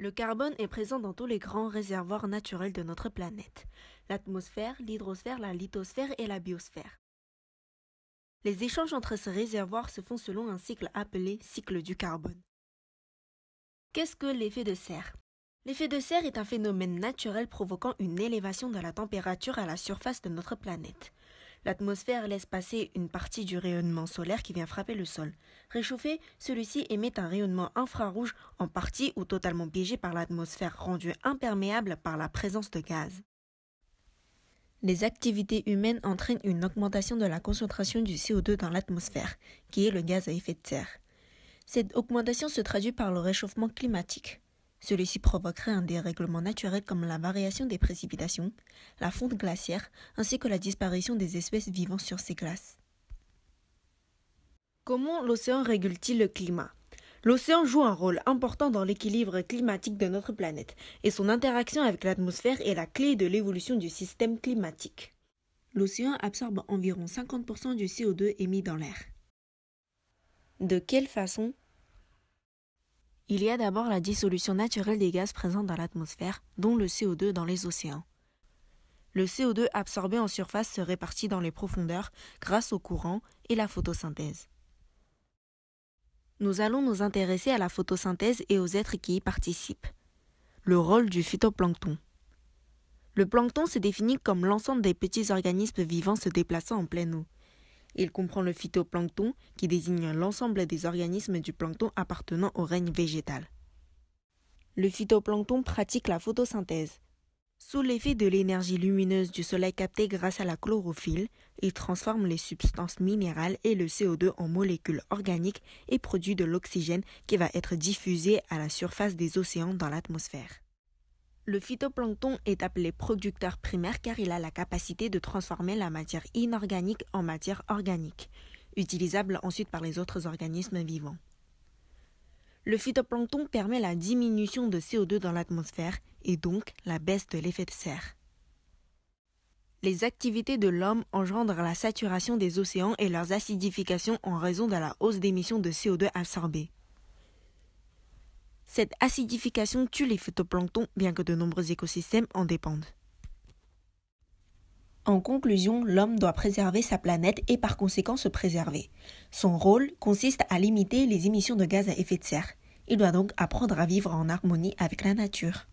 Le carbone est présent dans tous les grands réservoirs naturels de notre planète, l'atmosphère, l'hydrosphère, la lithosphère et la biosphère. Les échanges entre ces réservoirs se font selon un cycle appelé cycle du carbone. Qu'est-ce que l'effet de serre L'effet de serre est un phénomène naturel provoquant une élévation de la température à la surface de notre planète. L'atmosphère laisse passer une partie du rayonnement solaire qui vient frapper le sol. Réchauffé, celui-ci émet un rayonnement infrarouge en partie ou totalement piégé par l'atmosphère rendue imperméable par la présence de gaz. Les activités humaines entraînent une augmentation de la concentration du CO2 dans l'atmosphère, qui est le gaz à effet de serre. Cette augmentation se traduit par le réchauffement climatique. Celui-ci provoquerait un dérèglement naturel comme la variation des précipitations, la fonte glaciaire ainsi que la disparition des espèces vivant sur ces glaces. Comment l'océan régule-t-il le climat L'océan joue un rôle important dans l'équilibre climatique de notre planète et son interaction avec l'atmosphère est la clé de l'évolution du système climatique. L'océan absorbe environ 50% du CO2 émis dans l'air. De quelle façon il y a d'abord la dissolution naturelle des gaz présents dans l'atmosphère, dont le CO2 dans les océans. Le CO2 absorbé en surface se répartit dans les profondeurs grâce aux courants et la photosynthèse. Nous allons nous intéresser à la photosynthèse et aux êtres qui y participent. Le rôle du phytoplancton. Le plancton se définit comme l'ensemble des petits organismes vivants se déplaçant en pleine eau. Il comprend le phytoplancton qui désigne l'ensemble des organismes du plancton appartenant au règne végétal. Le phytoplancton pratique la photosynthèse. Sous l'effet de l'énergie lumineuse du soleil captée grâce à la chlorophylle, il transforme les substances minérales et le CO2 en molécules organiques et produit de l'oxygène qui va être diffusé à la surface des océans dans l'atmosphère. Le phytoplancton est appelé producteur primaire car il a la capacité de transformer la matière inorganique en matière organique, utilisable ensuite par les autres organismes vivants. Le phytoplancton permet la diminution de CO2 dans l'atmosphère et donc la baisse de l'effet de serre. Les activités de l'homme engendrent la saturation des océans et leurs acidifications en raison de la hausse d'émissions de CO2 absorbées. Cette acidification tue les phytoplanctons, bien que de nombreux écosystèmes en dépendent. En conclusion, l'homme doit préserver sa planète et par conséquent se préserver. Son rôle consiste à limiter les émissions de gaz à effet de serre. Il doit donc apprendre à vivre en harmonie avec la nature.